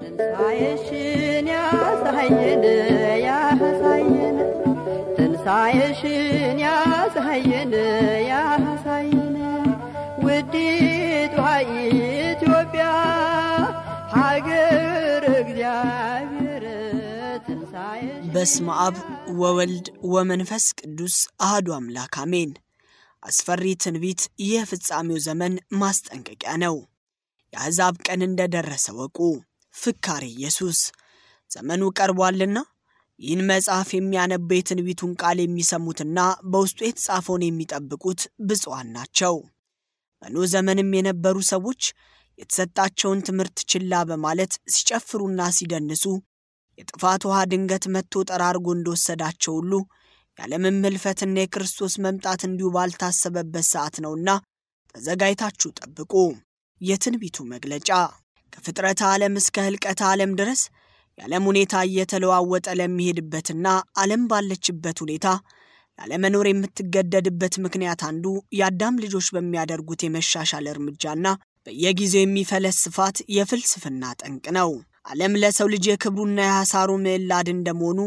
ትንሣኤሽን ያሳየን ያሳየን ውዲቷ ኢትዮጵያ ሀገር እግዚአብሔር በስመ አብ ወወልድ ወመንፈስ ቅዱስ አህዱ አምላክ አሜን። አስፈሪ ትንቢት የፍጻሜው ዘመን ማስጠንቀቂያ ነው። የአሕዛብ ቀን እንደደረሰ ወቁ። ፍካሪ ኢየሱስ ዘመኑ ቀርቧልና ይህን መጽሐፍ የሚያነብ የትንቢቱን ቃል የሚሰሙትና በውስጡ የተጻፈውን የሚጠብቁት ብፁዓን ናቸው። በኖ ዘመንም የነበሩ ሰዎች የተሰጣቸውን ትምህርት ችላ በማለት ሲጨፍሩና ሲደንሱ የጥፋት ውሃ ድንገት መጥቶ ጠራርጎ እንደወሰዳቸው ሁሉ የዓለምም ህልፈትና የክርስቶስ መምጣት እንዲሁ ባልታሰበበት ሰዓት ነውና ተዘጋጅታችሁ ጠብቁ። የትንቢቱ መግለጫ ከፍጥረት ዓለም እስከ ህልቀት ዓለም ድረስ የዓለም ሁኔታ እየተለዋወጠ ለሚሄድበትና ዓለም ባለችበት ሁኔታ ላለመኖር የምትገደድበት ምክንያት አንዱ የአዳም ልጆች በሚያደርጉት የመሻሻል እርምጃና በየጊዜው የሚፈለስፋት የፍልስፍና ጠንቅ ነው። ዓለም ለሰው ልጅ የክብሩና የሐሳሩ ምዕላድ እንደመሆኑ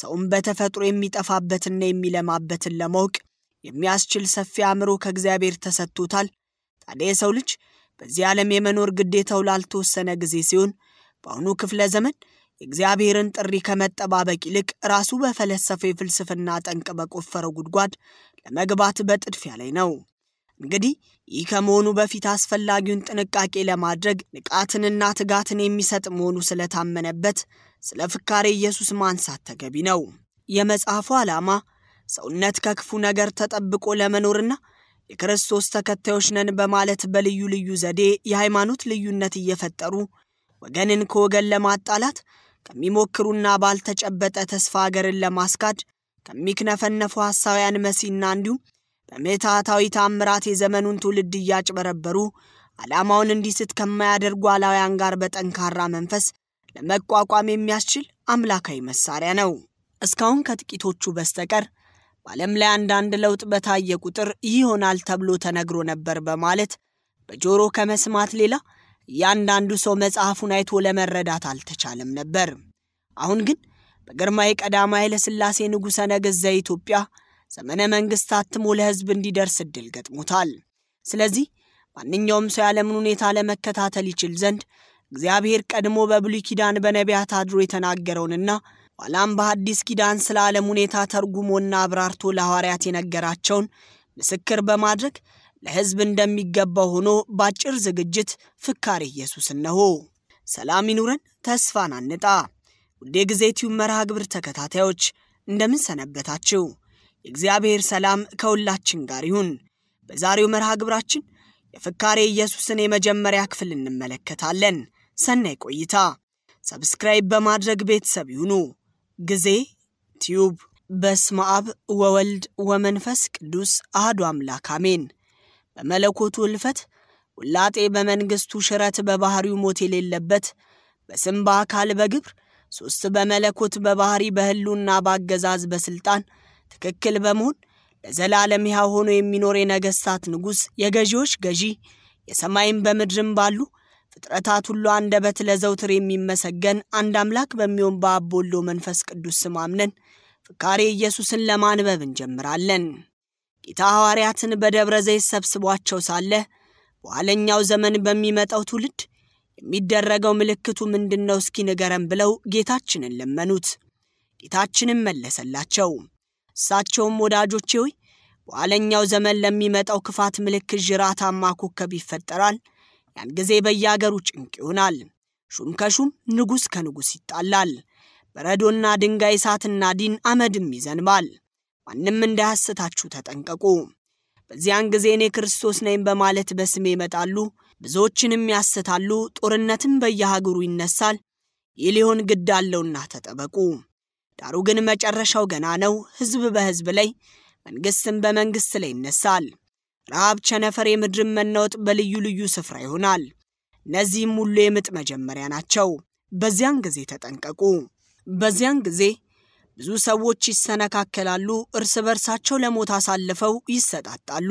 ሰውም በተፈጥሮ የሚጠፋበትና የሚለማበትን ለማወቅ የሚያስችል ሰፊ አእምሮ ከእግዚአብሔር ተሰጥቶታል። ታዲያ የሰው ልጅ በዚህ ዓለም የመኖር ግዴታው ላልተወሰነ ጊዜ ሲሆን በአሁኑ ክፍለ ዘመን የእግዚአብሔርን ጥሪ ከመጠባበቅ ይልቅ ራሱ በፈለሰፈው የፍልስፍና ጠንቅ በቆፈረው ጉድጓድ ለመግባት በጥድፊያ ላይ ነው። እንግዲህ ይህ ከመሆኑ በፊት አስፈላጊውን ጥንቃቄ ለማድረግ ንቃትንና ትጋትን የሚሰጥ መሆኑ ስለታመነበት ስለ ፍካሬ ኢየሱስ ማንሳት ተገቢ ነው። የመጽሐፉ ዓላማ ሰውነት ከክፉ ነገር ተጠብቆ ለመኖርና የክርስቶስ ተከታዮች ነን በማለት በልዩ ልዩ ዘዴ የሃይማኖት ልዩነት እየፈጠሩ ወገንን ከወገን ለማጣላት ከሚሞክሩና ባልተጨበጠ ተስፋ አገርን ለማስካድ ከሚክነፈነፉ ሐሳውያን መሲና እንዲሁም በምትሃታዊ ታምራት የዘመኑን ትውልድ እያጭበረበሩ ዓላማውን እንዲስት ከማያደርጉ አላውያን ጋር በጠንካራ መንፈስ ለመቋቋም የሚያስችል አምላካዊ መሳሪያ ነው። እስካሁን ከጥቂቶቹ በስተቀር በዓለም ላይ አንዳንድ ለውጥ በታየ ቁጥር ይሆናል ተብሎ ተነግሮ ነበር በማለት በጆሮ ከመስማት ሌላ እያንዳንዱ ሰው መጽሐፉን አይቶ ለመረዳት አልተቻለም ነበር። አሁን ግን በግርማዊ ቀዳማዊ ኃይለሥላሴ ንጉሠ ነገሥት ዘኢትዮጵያ ዘመነ መንግሥት አትሞ ለሕዝብ እንዲደርስ እድል ገጥሞታል። ስለዚህ ማንኛውም ሰው የዓለምን ሁኔታ ለመከታተል ይችል ዘንድ እግዚአብሔር ቀድሞ በብሉይ ኪዳን በነቢያት አድሮ የተናገረውንና ኋላም በሀዲስ ኪዳን ስለ ዓለም ሁኔታ ተርጉሞና አብራርቶ ለሐዋርያት የነገራቸውን ምስክር በማድረግ ለሕዝብ እንደሚገባው ሆኖ በአጭር ዝግጅት ፍካሬ ኢየሱስ እነሆ። ሰላም ይኑረን፣ ተስፋን አንጣ። ውዴ ጊዜ ቲዩብ መርሃ ግብር ተከታታዮች እንደምን ሰነበታችሁ? የእግዚአብሔር ሰላም ከሁላችን ጋር ይሁን። በዛሬው መርሃ ግብራችን የፍካሬ ኢየሱስን የመጀመሪያ ክፍል እንመለከታለን። ሰናይ ቆይታ። ሰብስክራይብ በማድረግ ቤተሰብ ይሁኑ። ጊዜ ቲዩብ በስመ አብ ወወልድ ወመንፈስ ቅዱስ አህዱ አምላክ አሜን። በመለኮቱ እልፈት ውላጤ በመንግሥቱ ሽረት በባሕሪው ሞት የሌለበት በስም በአካል በግብር ሦስት በመለኮት በባሕሪ በሕሉና በአገዛዝ በሥልጣን ትክክል በመሆን ለዘላለም ሕያው ሆኖ የሚኖር የነገሥታት ንጉሥ የገዢዎች ገዢ የሰማይም በምድርም ባሉ ፍጥረታት ሁሉ አንደበት ለዘውትር የሚመሰገን አንድ አምላክ በሚሆን በአብ ወልድ መንፈስ ቅዱስ ስም አምነን ፍካሬ ኢየሱስን ለማንበብ እንጀምራለን። ጌታ ሐዋርያትን በደብረ ዘይት ሰብስቧቸው ሳለ በኋለኛው ዘመን በሚመጣው ትውልድ የሚደረገው ምልክቱ ምንድን ነው? እስኪ ንገረን ብለው ጌታችንን ለመኑት። ጌታችንም መለሰላቸው። እሳቸውም ወዳጆቼ ሆይ በኋለኛው ዘመን ለሚመጣው ክፋት ምልክት ዥራታማ ኮከብ ይፈጠራል። ያን ጊዜ በየአገሩ ጭንቅ ይሆናል። ሹም ከሹም ንጉሥ ከንጉሥ ይጣላል። በረዶና ድንጋይ፣ እሳትና ዲን አመድም ይዘንባል። ማንም እንዳያስታችሁ ተጠንቀቁ። በዚያን ጊዜ እኔ ክርስቶስ ነኝ በማለት በስሜ ይመጣሉ፣ ብዙዎችንም ያስታሉ። ጦርነትም በየሀገሩ ይነሳል። ይህ ሊሆን ግድ አለውና ተጠበቁ። ዳሩ ግን መጨረሻው ገና ነው። ሕዝብ በሕዝብ ላይ መንግሥትም በመንግሥት ላይ ይነሳል። ረሃብ፣ ቸነፈር፣ የምድርን መናወጥ በልዩ ልዩ ስፍራ ይሆናል። እነዚህም ሁሉ የምጥ መጀመሪያ ናቸው። በዚያን ጊዜ ተጠንቀቁ። በዚያን ጊዜ ብዙ ሰዎች ይሰነካከላሉ፣ እርስ በርሳቸው ለሞት አሳልፈው ይሰጣጣሉ።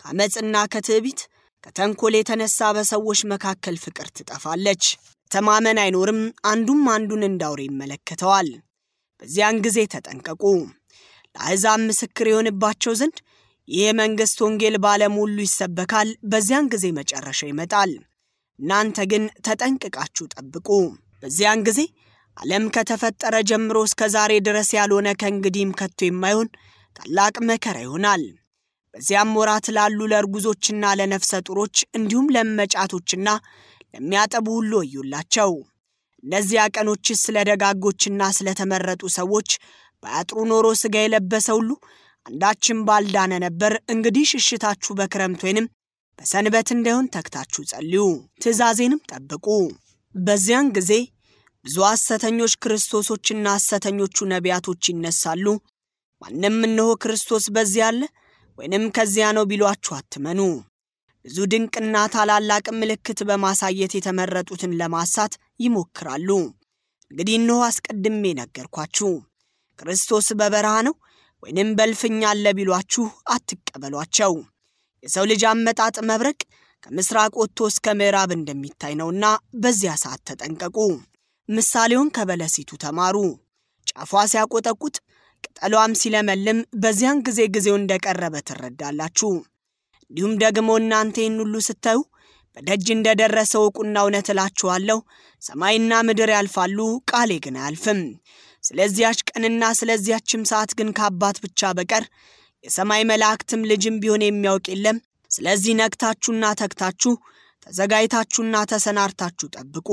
ከአመፅና ከትዕቢት ከተንኮል የተነሳ በሰዎች መካከል ፍቅር ትጠፋለች። ተማመን አይኖርም፣ አንዱም አንዱን እንዳውሬ ይመለከተዋል። በዚያን ጊዜ ተጠንቀቁ። ለአሕዛብ ምስክር የሆንባቸው ዘንድ የመንግሥት ወንጌል በዓለም ሁሉ ይሰበካል፣ በዚያን ጊዜ መጨረሻ ይመጣል። እናንተ ግን ተጠንቅቃችሁ ጠብቁ። በዚያን ጊዜ ዓለም ከተፈጠረ ጀምሮ እስከ ዛሬ ድረስ ያልሆነ ከእንግዲህም ከቶ የማይሆን ታላቅ መከራ ይሆናል። በዚያም ወራት ላሉ ለእርጉዞችና ለነፍሰ ጡሮች እንዲሁም ለመጫቶችና ለሚያጠቡ ሁሉ ወዮላቸው። እነዚያ ቀኖች ስለ ደጋጎችና ስለ ተመረጡ ሰዎች በአጥሩ ኖሮ ሥጋ የለበሰ ሁሉ አንዳችም ባልዳነ ነበር። እንግዲህ ሽሽታችሁ በክረምት ወይንም በሰንበት እንዳይሆን ተግታችሁ ጸልዩ፣ ትእዛዜንም ጠብቁ። በዚያን ጊዜ ብዙ ሐሰተኞች ክርስቶሶችና ሐሰተኞቹ ነቢያቶች ይነሳሉ። ማንም እነሆ ክርስቶስ በዚያ አለ ወይንም ከዚያ ነው ቢሏችሁ አትመኑ። ብዙ ድንቅና ታላላቅ ምልክት በማሳየት የተመረጡትን ለማሳት ይሞክራሉ። እንግዲህ እነሆ አስቀድሜ ነገርኳችሁ፣ ክርስቶስ በበረሃ ነው ወይንም በልፍኛ አለ ቢሏችሁ አትቀበሏቸው። የሰው ልጅ አመጣጥ መብረቅ ከምስራቅ ወጥቶ እስከ ምዕራብ እንደሚታይ ነውና በዚያ ሰዓት ተጠንቀቁ። ምሳሌውን ከበለሲቱ ተማሩ። ጫፏ ሲያቆጠቁጥ ቅጠሏም ሲለመልም በዚያን ጊዜ ጊዜው እንደቀረበ ትረዳላችሁ። እንዲሁም ደግሞ እናንተ ይህን ሁሉ ስታዩ በደጅ እንደደረሰ እውቁና እውነት እላችኋለሁ፣ ሰማይና ምድር ያልፋሉ፣ ቃሌ ግን አያልፍም። ስለዚያች ቀንና ስለዚያችም ሰዓት ግን ከአባት ብቻ በቀር የሰማይ መላእክትም ልጅም ቢሆን የሚያውቅ የለም። ስለዚህ ነግታችሁና ተግታችሁ ተዘጋጅታችሁና ተሰናርታችሁ ጠብቁ።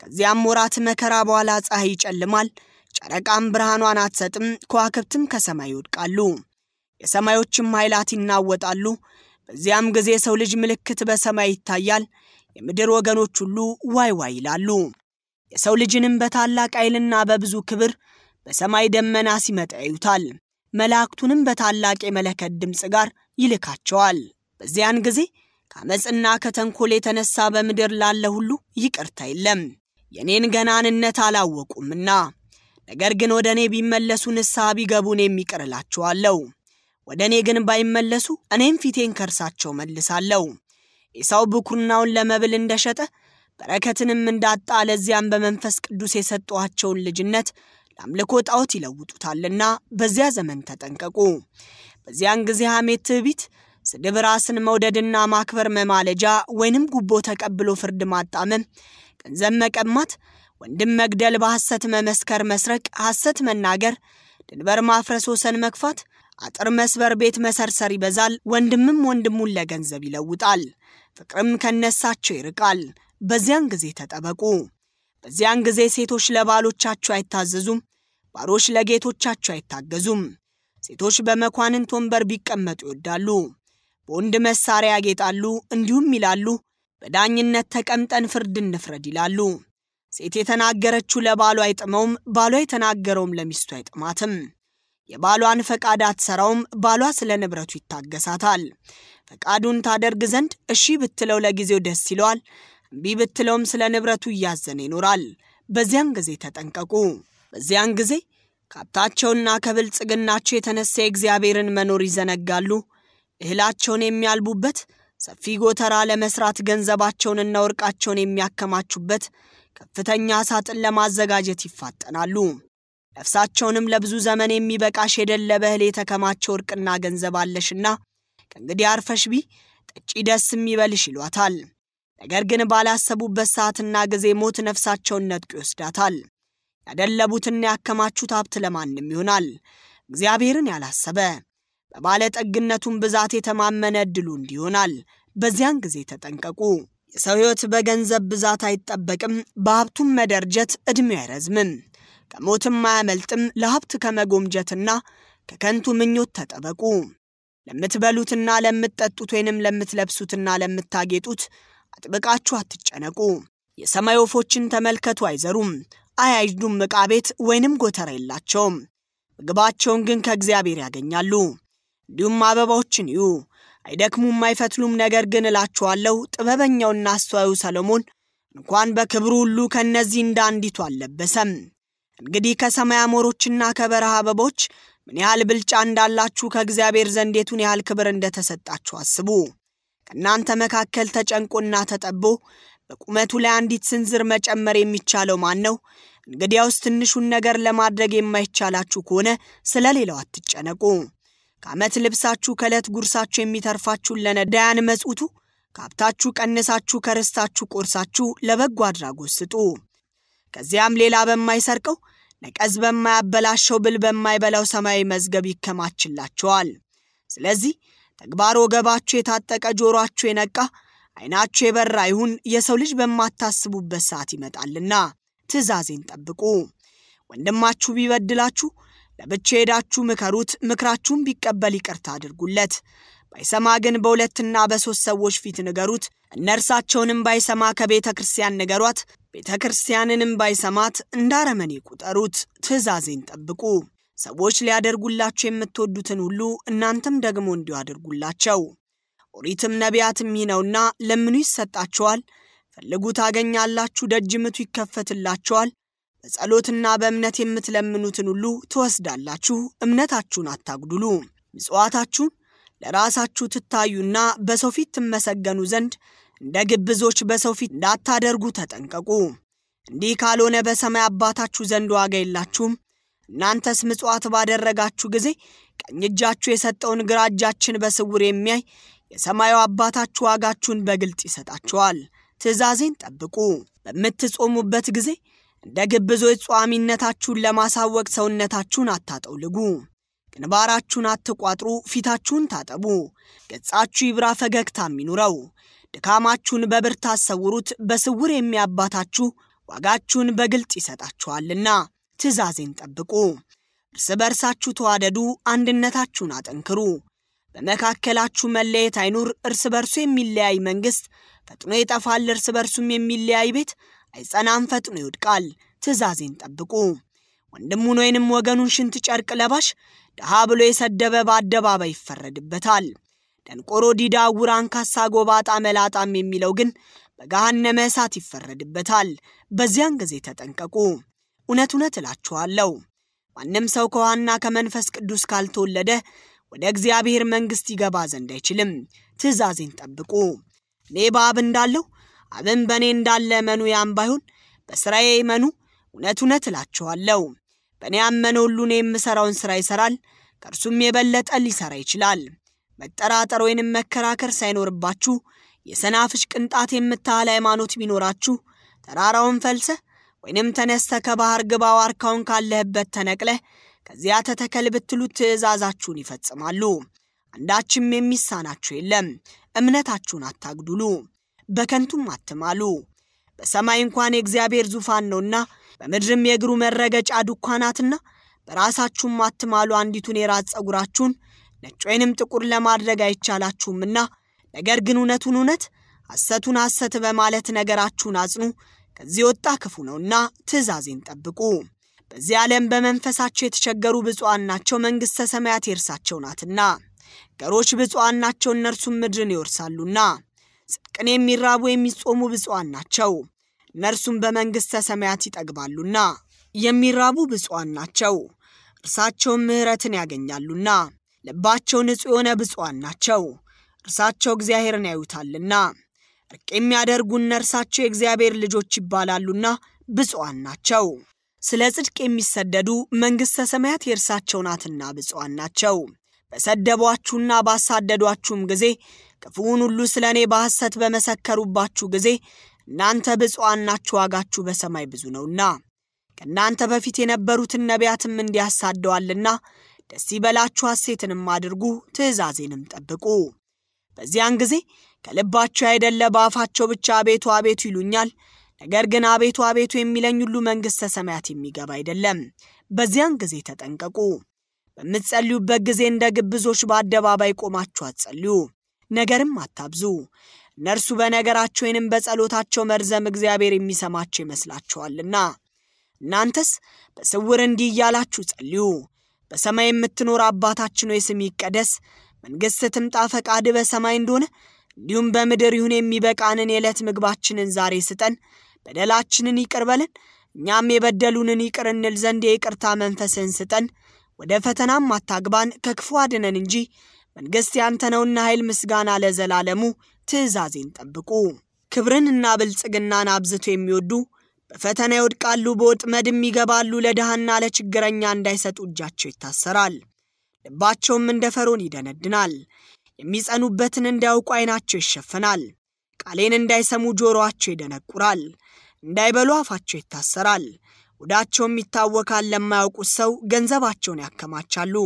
ከዚያም ወራት መከራ በኋላ ፀሐይ ይጨልማል፣ ጨረቃም ብርሃኗን አትሰጥም፣ ከዋክብትም ከሰማይ ይወድቃሉ፣ የሰማዮችም ኃይላት ይናወጣሉ። በዚያም ጊዜ የሰው ልጅ ምልክት በሰማይ ይታያል፣ የምድር ወገኖች ሁሉ ዋይ ዋይ ይላሉ። የሰው ልጅንም በታላቅ ኃይልና በብዙ ክብር በሰማይ ደመና ሲመጣ ያዩታል። መላእክቱንም በታላቅ የመለከት ድምፅ ጋር ይልካቸዋል። በዚያን ጊዜ ከአመፅና ከተንኮል የተነሳ በምድር ላለ ሁሉ ይቅርታ የለም፣ የእኔን ገናንነት አላወቁምና። ነገር ግን ወደ እኔ ቢመለሱ ንስሐ ቢገቡ እኔም ይቅር እላቸዋለሁ። ወደ እኔ ግን ባይመለሱ እኔም ፊቴን ከርሳቸው መልሳለሁ። ኤሳው ብኩርናውን ለመብል እንደሸጠ በረከትንም እንዳጣ ለዚያም በመንፈስ ቅዱስ የሰጧቸውን ልጅነት ለአምልኮ ጣዖት ይለውጡታልና በዚያ ዘመን ተጠንቀቁ። በዚያን ጊዜ ሐሜት፣ ትዕቢት፣ ስድብ፣ ራስን መውደድና ማክበር፣ መማለጃ ወይንም ጉቦ ተቀብሎ ፍርድ ማጣመም፣ ገንዘብ መቀማት፣ ወንድም መግደል፣ በሐሰት መመስከር፣ መስረቅ፣ ሐሰት መናገር፣ ድንበር ማፍረስ፣ ወሰን መግፋት፣ አጥር መስበር፣ ቤት መሰርሰር ይበዛል። ወንድምም ወንድሙን ለገንዘብ ይለውጣል። ፍቅርም ከነሳቸው ይርቃል። በዚያን ጊዜ ተጠበቁ። በዚያን ጊዜ ሴቶች ለባሎቻቸው አይታዘዙም፣ ባሮች ለጌቶቻቸው አይታገዙም። ሴቶች በመኳንንት ወንበር ቢቀመጡ ይወዳሉ፣ በወንድ መሳሪያ ያጌጣሉ። እንዲሁም ይላሉ፣ በዳኝነት ተቀምጠን ፍርድ እንፍረድ ይላሉ። ሴት የተናገረችው ለባሉ አይጥመውም፣ ባሏ የተናገረውም ለሚስቱ አይጥማትም። የባሏን ፈቃድ አትሰራውም፣ ባሏ ስለ ንብረቱ ይታገሳታል። ፈቃዱን ታደርግ ዘንድ እሺ ብትለው ለጊዜው ደስ ይለዋል፣ እምቢ ብትለውም ስለ ንብረቱ እያዘነ ይኖራል። በዚያን ጊዜ ተጠንቀቁ። በዚያን ጊዜ ከብታቸውና ከብልጽግናቸው የተነሳ የእግዚአብሔርን መኖር ይዘነጋሉ። እህላቸውን የሚያልቡበት ሰፊ ጎተራ ለመስራት ገንዘባቸውንና ወርቃቸውን የሚያከማቹበት ከፍተኛ ሳጥን ለማዘጋጀት ይፋጠናሉ። ነፍሳቸውንም ለብዙ ዘመን የሚበቃሽ የደለበ እህል የተከማቸ ወርቅና ገንዘብ አለሽና ከእንግዲህ አርፈሽ ቢ ጠጪ ደስ የሚበልሽ ይሏታል። ነገር ግን ባላሰቡበት ሰዓትና ጊዜ ሞት ነፍሳቸውን ነጥቆ ይወስዳታል። ያደለቡትና ያከማቹት ሀብት ለማንም ይሆናል። እግዚአብሔርን ያላሰበ በባለጠግነቱን ብዛት የተማመነ እድሉ እንዲሆናል። በዚያን ጊዜ ተጠንቀቁ። የሰው ሕይወት በገንዘብ ብዛት አይጠበቅም፣ በሀብቱም መደርጀት ዕድሜ አይረዝምም። ከሞትም አያመልጥም። ለሀብት ከመጎምጀትና ከከንቱ ምኞት ተጠበቁ። ለምትበሉትና ለምትጠጡት ወይንም ለምትለብሱትና ለምታጌጡት አጥብቃችሁ አትጨነቁ። የሰማይ ወፎችን ተመልከቱ፣ አይዘሩም፣ አያጭዱም፣ ዕቃ ቤት ወይንም ጎተራ የላቸውም። ምግባቸውን ግን ከእግዚአብሔር ያገኛሉ። እንዲሁም አበባዎችን እዩ፣ አይደክሙም፣ አይፈትሉም። ነገር ግን እላችኋለሁ ጥበበኛውና አስተዋዩ ሰሎሞን እንኳን በክብሩ ሁሉ ከእነዚህ እንደ አንዲቱ አልለበሰም። እንግዲህ ከሰማይ አሞሮችና ከበረሃ አበቦች ምን ያህል ብልጫ እንዳላችሁ ከእግዚአብሔር ዘንድ የቱን ያህል ክብር እንደተሰጣችሁ አስቡ። ከእናንተ መካከል ተጨንቆና ተጠቦ በቁመቱ ላይ አንዲት ስንዝር መጨመር የሚቻለው ማን ነው? እንግዲያውስ ትንሹን ነገር ለማድረግ የማይቻላችሁ ከሆነ ስለ ሌላው አትጨነቁ። ከዓመት ልብሳችሁ ከዕለት ጉርሳችሁ የሚተርፋችሁን ለነዳያን መጽቱ፣ ከሀብታችሁ ቀንሳችሁ ከርስታችሁ ቆርሳችሁ ለበጎ አድራጎት ስጡ። ከዚያም ሌላ በማይሰርቀው ነቀዝ በማያበላሸው ብል በማይበላው ሰማያዊ መዝገብ ይከማችላቸዋል። ስለዚህ ተግባር ወገባችሁ የታጠቀ ጆሮአችሁ የነቃ አይናቸው የበራ ይሁን፣ የሰው ልጅ በማታስቡበት ሰዓት ይመጣልና ትእዛዜን ጠብቁ። ወንድማችሁ ቢበድላችሁ ለብቻ ሄዳችሁ ምከሩት፣ ምክራችሁን ቢቀበል ይቅርታ አድርጉለት። ባይሰማ ግን በሁለትና በሦስት ሰዎች ፊት ንገሩት። እነርሳቸውንም ባይሰማ ከቤተ ክርስቲያን ንገሯት፣ ቤተ ክርስቲያንንም ባይሰማት እንዳረመኔ ቁጠሩት። ትእዛዜን ጠብቁ። ሰዎች ሊያደርጉላቸው የምትወዱትን ሁሉ እናንተም ደግሞ እንዲሁ አድርጉላቸው። ኦሪትም ነቢያትም ይህ ነውና፣ ለምኑ ይሰጣችኋል፣ ፈልጉ ታገኛላችሁ፣ ደጅ ምቱ ይከፈትላችኋል። በጸሎትና በእምነት የምትለምኑትን ሁሉ ትወስዳላችሁ፣ እምነታችሁን አታጉድሉ። ምጽዋታችሁን ለራሳችሁ ትታዩና በሰው ፊት ትመሰገኑ ዘንድ እንደ ግብዞች በሰው ፊት እንዳታደርጉ ተጠንቀቁ። እንዲህ ካልሆነ በሰማይ አባታችሁ ዘንድ ዋጋ የላችሁም እናንተስ ምጽዋት ባደረጋችሁ ጊዜ ቀኝ እጃችሁ የሰጠውን ግራ እጃችን በስውር የሚያይ የሰማዩ አባታችሁ ዋጋችሁን በግልጥ ይሰጣችኋል። ትእዛዜን ጠብቁ። በምትጾሙበት ጊዜ እንደ ግብዞች ጿሚነታችሁን ለማሳወቅ ሰውነታችሁን አታጠውልጉ። ግንባራችሁን አትቋጥሩ፣ ፊታችሁን ታጠቡ። ገጻችሁ ይብራ፣ ፈገግታም ይኑረው። ድካማችሁን በብርታት ሰውሩት፣ በስውር የሚያባታችሁ ዋጋችሁን በግልጥ ይሰጣችኋልና። ትእዛዜን ጠብቁ፣ እርስ በርሳችሁ ተዋደዱ፣ አንድነታችሁን አጠንክሩ፣ በመካከላችሁ መለየት አይኑር። እርስ በርሱ የሚለያይ መንግሥት ፈጥኖ ይጠፋል፣ እርስ በርሱም የሚለያይ ቤት አይጸናም፣ ፈጥኖ ይወድቃል። ትእዛዜን ጠብቁ። ወንድሙን ወይንም ወገኑን ሽንት ጨርቅ ለባሽ ድሃ ብሎ የሰደበ በአደባባይ ይፈረድበታል። ደንቆሮ፣ ዲዳ፣ ዕውር፣ አንካሳ፣ ጎባጣ፣ መላጣም የሚለው ግን በገሃነመ እሳት ይፈረድበታል። በዚያን ጊዜ ተጠንቀቁ። እውነት እውነት እላችኋለሁ ማንም ሰው ከዋና ከመንፈስ ቅዱስ ካልተወለደ ወደ እግዚአብሔር መንግሥት ይገባ ዘንድ አይችልም። ትእዛዜን ጠብቁ። እኔ በአብ እንዳለሁ አብን በእኔ እንዳለ እመኑ። ያም ባይሆን በሥራዬ እመኑ። እውነት እውነት እላችኋለሁ በእኔ ያመነ ሁሉ እኔ የምሠራውን ሥራ ይሠራል፣ ከእርሱም የበለጠ ሊሠራ ይችላል። መጠራጠር ወይንም መከራከር ሳይኖርባችሁ የሰናፍጭ ቅንጣት የምታህል ሃይማኖት ቢኖራችሁ ተራራውን ፈልሰህ ወይንም ተነስተ ከባህር ግባ ዋርካውን ካለህበት ተነቅለህ ከዚያ ተተከል ብትሉት ትእዛዛችሁን ይፈጽማሉ። አንዳችም የሚሳናችሁ የለም። እምነታችሁን አታግድሉ በከንቱም አትማሉ። በሰማይ እንኳን የእግዚአብሔር ዙፋን ነውና በምድርም የእግሩ መረገጫ ዱኳናትና በራሳችሁም አትማሉ። አንዲቱን የራስ ጸጉራችሁን ነጭ ወይንም ጥቁር ለማድረግ አይቻላችሁምና ነገር ግን እውነቱን እውነት ሐሰቱን ሐሰት በማለት ነገራችሁን አጽኑ። ከዚህ ወጣ ክፉ ነውና ትእዛዜን ጠብቁ። በዚህ ዓለም በመንፈሳቸው የተቸገሩ ብፁዓን ናቸው፣ መንግሥተ ሰማያት የእርሳቸው ናትና። ገሮች ብፁዓን ናቸው፣ እነርሱም ምድርን ይወርሳሉና። ጽድቅን የሚራቡ የሚጾሙ ብፁዓን ናቸው፣ እነርሱም በመንግሥተ ሰማያት ይጠግባሉና። የሚራቡ ብፁዓን ናቸው፣ እርሳቸውም ምሕረትን ያገኛሉና። ልባቸው ንጹሕ የሆነ ብፁዓን ናቸው፣ እርሳቸው እግዚአብሔርን ያዩታልና። ብቅ የሚያደርጉ እነርሳቸው የእግዚአብሔር ልጆች ይባላሉና ብፁዓን ናቸው። ስለ ጽድቅ የሚሰደዱ መንግሥተ ሰማያት የእርሳቸው ናትና ብፁዓን ናቸው። በሰደቧችሁና ባሳደዷችሁም ጊዜ ክፉውን ሁሉ ስለ እኔ በሐሰት በመሰከሩባችሁ ጊዜ እናንተ ብፁዓን ናችሁ፣ ዋጋችሁ በሰማይ ብዙ ነውና። ከእናንተ በፊት የነበሩትን ነቢያትም እንዲያሳደዋልና ደስ ይበላችሁ፣ ሐሴትንም አድርጉ፣ ትእዛዜንም ጠብቁ። በዚያን ጊዜ ከልባቸው አይደለ በአፋቸው ብቻ አቤቱ አቤቱ ይሉኛል። ነገር ግን አቤቱ አቤቱ የሚለኝ ሁሉ መንግሥተ ሰማያት የሚገባ አይደለም። በዚያን ጊዜ ተጠንቀቁ። በምትጸልዩበት ጊዜ እንደ ግብዞች በአደባባይ ቆማችሁ አትጸልዩ፣ ነገርም አታብዙ። እነርሱ በነገራቸው ወይንም በጸሎታቸው መርዘም እግዚአብሔር የሚሰማቸው ይመስላችኋልና። እናንተስ በስውር እንዲህ እያላችሁ ጸልዩ። በሰማይ የምትኖር አባታችን ሆይ ስም ይቀደስ፣ መንግሥት ትምጣ፣ ፈቃድ በሰማይ እንደሆነ እንዲሁም በምድር ይሁን የሚበቃንን የዕለት ምግባችንን ዛሬ ስጠን። በደላችንን ይቅር በለን እኛም የበደሉንን ይቅር እንል ዘንድ የይቅርታ መንፈስን ስጠን። ወደ ፈተናም አታግባን ከክፉ አድነን እንጂ መንግሥት ያንተ ነውና ኃይል፣ ምስጋና ለዘላለሙ። ትእዛዜን ጠብቁ። ክብርንና ብልጽግናን አብዝቶ የሚወዱ በፈተና ይወድቃሉ፣ በወጥመድም ይገባሉ። ለድሃና ለችግረኛ እንዳይሰጡ እጃቸው ይታሰራል፣ ልባቸውም እንደ ፈሮን ይደነድናል። የሚጸኑበትን እንዳያውቁ ዓይናቸው ይሸፈናል። ቃሌን እንዳይሰሙ ጆሮአቸው ይደነቁራል። እንዳይበሉ አፋቸው ይታሰራል። ወዳቸውም ይታወካል። ለማያውቁት ሰው ገንዘባቸውን ያከማቻሉ።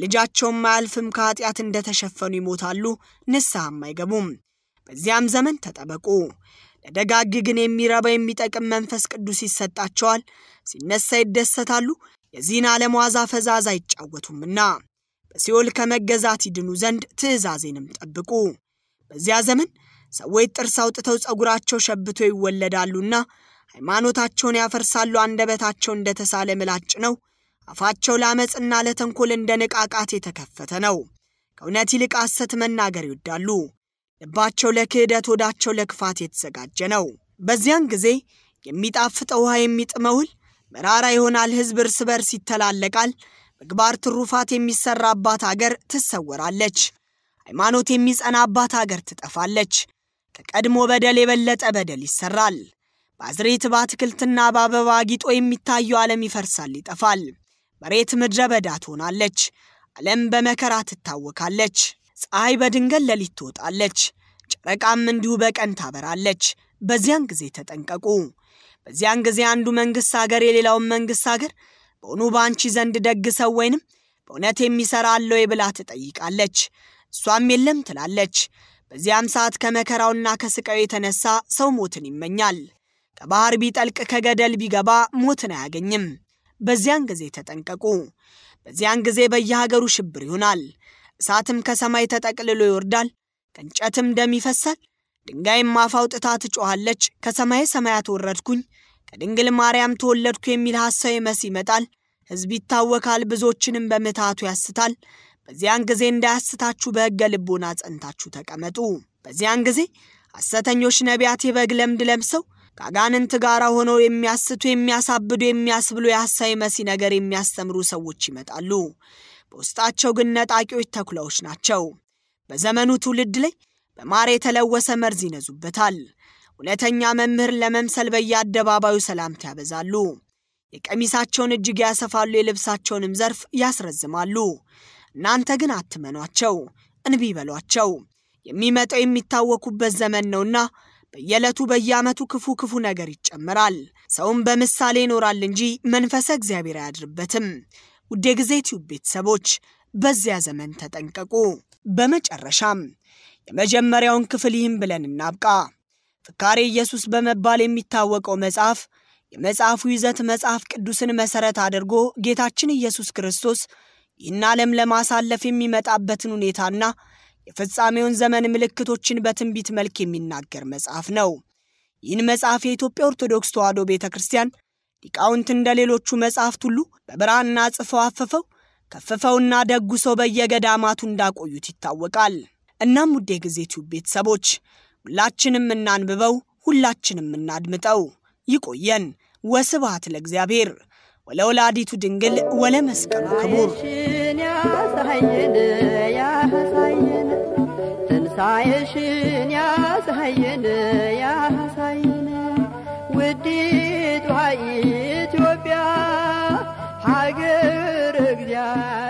ለልጃቸውም አያልፍም። ከኃጢአት እንደተሸፈኑ ይሞታሉ፣ ንስሐም አይገቡም። በዚያም ዘመን ተጠበቁ። ለደጋግ ግን የሚረባ የሚጠቅም መንፈስ ቅዱስ ይሰጣቸዋል። ሲነሳ ይደሰታሉ፣ የዚህን ዓለም ዋዛ ፈዛዛ አይጫወቱምና። በሲኦል ከመገዛት ይድኑ ዘንድ ትእዛዜንም ጠብቁ። በዚያ ዘመን ሰዎች ጥርስ አውጥተው ጸጉራቸው ሸብቶ ይወለዳሉና ሃይማኖታቸውን ያፈርሳሉ። አንደበታቸው እንደተሳለ ምላጭ ነው። አፋቸው ለአመፅና ለተንኮል እንደ ንቃቃት የተከፈተ ነው። ከእውነት ይልቅ ሐሰት መናገር ይወዳሉ። ልባቸው ለክህደት፣ ወዳቸው ለክፋት የተዘጋጀ ነው። በዚያን ጊዜ የሚጣፍጠው ውሃ የሚጥመውል መራራ ይሆናል። ሕዝብ እርስ በርስ ይተላለቃል። ምግባር ትሩፋት የሚሰራባት አገር ትሰወራለች። ሃይማኖት የሚጸናባት አገር ትጠፋለች። ከቀድሞ በደል የበለጠ በደል ይሰራል። በአዝሬት በአትክልትና በአበባ አጊጦ የሚታየው ዓለም ይፈርሳል፣ ይጠፋል። መሬት ምድረ በዳ ትሆናለች። ዓለም በመከራ ትታወካለች። ፀሐይ በድንገል ሌሊት ትወጣለች፣ ጨረቃም እንዲሁ በቀን ታበራለች። በዚያን ጊዜ ተጠንቀቁ። በዚያን ጊዜ አንዱ መንግሥት አገር የሌላውን መንግሥት አገር በሆኑ በአንቺ ዘንድ ደግ ሰው ወይንም በእውነት የሚሠራ አለ ወይ ብላ ትጠይቃለች። እሷም የለም ትላለች። በዚያም ሰዓት ከመከራውና ከስቃዩ የተነሳ ሰው ሞትን ይመኛል። ከባህር ቢጠልቅ ከገደል ቢገባ ሞትን አያገኝም። በዚያን ጊዜ ተጠንቀቁ። በዚያን ጊዜ በየሀገሩ ሽብር ይሆናል። እሳትም ከሰማይ ተጠቅልሎ ይወርዳል፣ ከእንጨትም ደም ይፈሳል። ድንጋይም አፋውጥታ ትጮኋለች። ከሰማይ ሰማያት ወረድኩኝ ከድንግል ማርያም ተወለድኩ የሚል ሐሳዊ መስ ይመጣል። ሕዝብ ይታወካል፣ ብዙዎችንም በምትሃቱ ያስታል። በዚያን ጊዜ እንዳያስታችሁ በሕገ ልቦና ጸንታችሁ ተቀመጡ። በዚያን ጊዜ ሐሰተኞች ነቢያት የበግ ለምድ ለብሰው ከአጋንንት ጋር ሆነው የሚያስቱ፣ የሚያሳብዱ፣ የሚያስብሉ የሐሳዊ መሲ ነገር የሚያስተምሩ ሰዎች ይመጣሉ። በውስጣቸው ግን ነጣቂዎች ተኩላዎች ናቸው። በዘመኑ ትውልድ ላይ በማር የተለወሰ መርዝ ይነዙበታል። ሁለተኛ መምህር ለመምሰል በየአደባባዩ ሰላምታ ያበዛሉ። የቀሚሳቸውን እጅግ ያሰፋሉ፣ የልብሳቸውንም ዘርፍ ያስረዝማሉ። እናንተ ግን አትመኗቸው፣ እንቢ በሏቸው። የሚመጣው የሚታወኩበት ዘመን ነውና በየዕለቱ በየዓመቱ ክፉ ክፉ ነገር ይጨምራል። ሰውም በምሳሌ ይኖራል እንጂ መንፈሰ እግዚአብሔር አያድርበትም። ውድ ጊዜ ቲዩብ ቤተሰቦች በዚያ ዘመን ተጠንቀቁ። በመጨረሻም የመጀመሪያውን ክፍል ይህም ብለን እናብቃ። ፍካሬ ኢየሱስ በመባል የሚታወቀው መጽሐፍ የመጽሐፉ ይዘት መጽሐፍ ቅዱስን መሠረት አድርጎ ጌታችን ኢየሱስ ክርስቶስ ይህን ዓለም ለማሳለፍ የሚመጣበትን ሁኔታና የፍጻሜውን ዘመን ምልክቶችን በትንቢት መልክ የሚናገር መጽሐፍ ነው። ይህን መጽሐፍ የኢትዮጵያ ኦርቶዶክስ ተዋሕዶ ቤተ ክርስቲያን ሊቃውንት እንደ ሌሎቹ መጽሐፍት ሁሉ በብራና ጽፈው አፈፈው ከፍፈውና ደጉሰው በየገዳማቱ እንዳቆዩት ይታወቃል። እናም ውዴ ጊዜ ቲዩብ ቤተሰቦች ሁላችንም እናንብበው፣ ሁላችንም እናድምጠው። ይቆየን። ወስብሐት ለእግዚአብሔር ወለወላዲቱ ድንግል ወለመስቀሉ ክቡር ያሳየን ያሳየን ትንሣኤሽን ያሳየን ያሳየን ውዲቷ ኢትዮጵያ ሀገር እግዚአብሔር